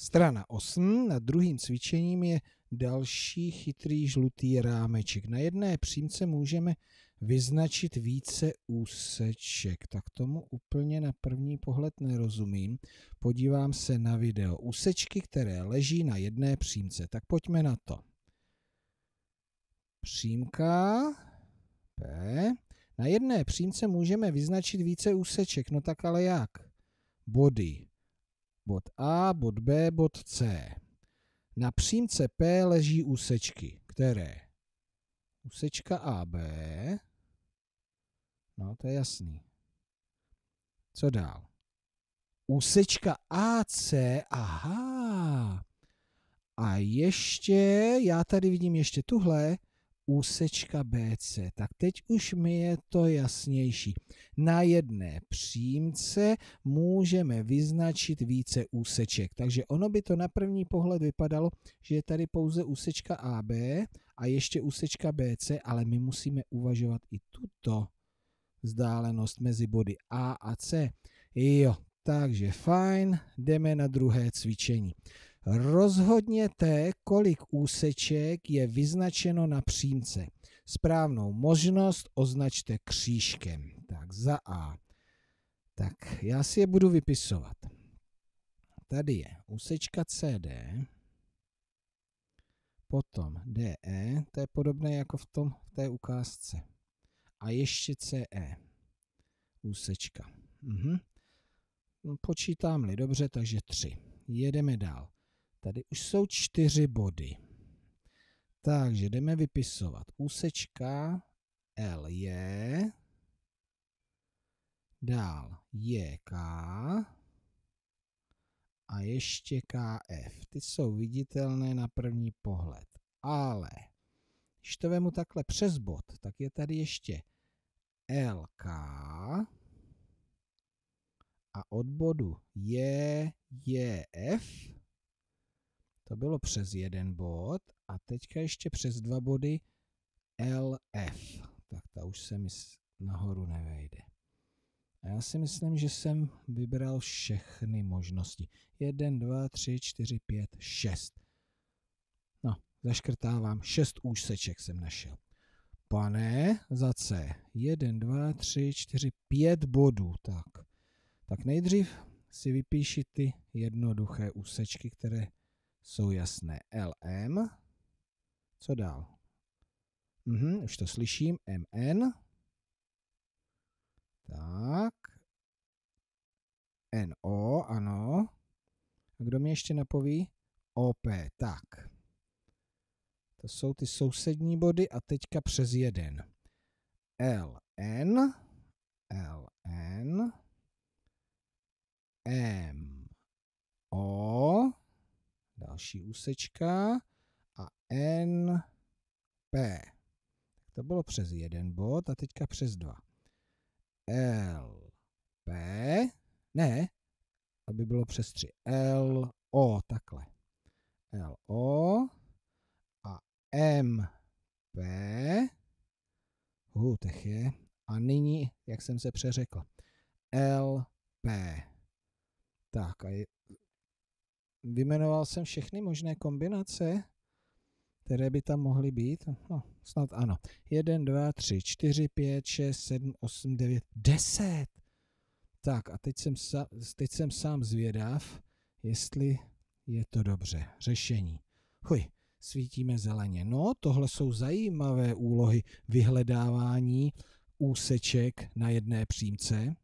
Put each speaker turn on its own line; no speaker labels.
Strana 8, nad druhým cvičením je další chytrý žlutý rámeček. Na jedné přímce můžeme vyznačit více úseček. Tak tomu úplně na první pohled nerozumím. Podívám se na video. Úsečky, které leží na jedné přímce. Tak pojďme na to. Přímka P. Na jedné přímce můžeme vyznačit více úseček. No tak ale jak? Body bod A, bod B, bod C. Na přímce P leží úsečky, které? Úsečka AB, no to je jasný. Co dál? Úsečka AC, aha. A ještě, já tady vidím ještě tuhle, úsečka BC. Tak teď už mi je to jasnější. Na jedné přímce můžeme vyznačit více úseček. Takže ono by to na první pohled vypadalo, že je tady pouze úsečka AB a ještě úsečka BC, ale my musíme uvažovat i tuto vzdálenost mezi body A a C. Jo, takže fajn, jdeme na druhé cvičení. Rozhodněte, kolik úseček je vyznačeno na přímce. Správnou možnost označte křížkem. Tak za A. Tak já si je budu vypisovat. Tady je úsečka CD, potom DE, to je podobné jako v, tom, v té ukázce. A ještě CE, úsečka. Mhm. No, počítám-li dobře, takže 3. Jedeme dál. Tady už jsou čtyři body. Takže jdeme vypisovat. Úsečka L je, dál JK a ještě KF. Ty jsou viditelné na první pohled. Ale když to vemu takhle přes bod, tak je tady ještě LK a od bodu F to bylo přes jeden bod a teďka ještě přes dva body LF. Tak ta už se mi nahoru nevejde. A já si myslím, že jsem vybral všechny možnosti. 1, 2, 3, 4, 5, 6. No, zaškrtávám, 6 úseček jsem našel. Pane, za C. 1, 2, 3, 4, 5 bodů. Tak, tak nejdřív si vypíši ty jednoduché úsečky, které jsou jasné LM. Co dál? Mhm, už to slyším. MN. Tak. NO, ano. A kdo mi ještě napoví? OP, tak. To jsou ty sousední body a teďka přes jeden. LN, LN, M, O, další úsečka a NP. To bylo přes jeden bod a teďka přes dva. L, P, ne, aby bylo přes tři. L, O, takhle. L, O a M, P, uh, tech je. A nyní, jak jsem se přeřekl, L, P. Tak a je, Vymenoval jsem všechny možné kombinace, které by tam mohly být. No, snad ano. 1, 2, 3, 4, 5, 6, 7, 8, 9, 10. Tak a teď jsem, sa, teď jsem sám zvědav, jestli je to dobře. Řešení. Chuj, svítíme zeleně. No, tohle jsou zajímavé úlohy vyhledávání úseček na jedné přímce.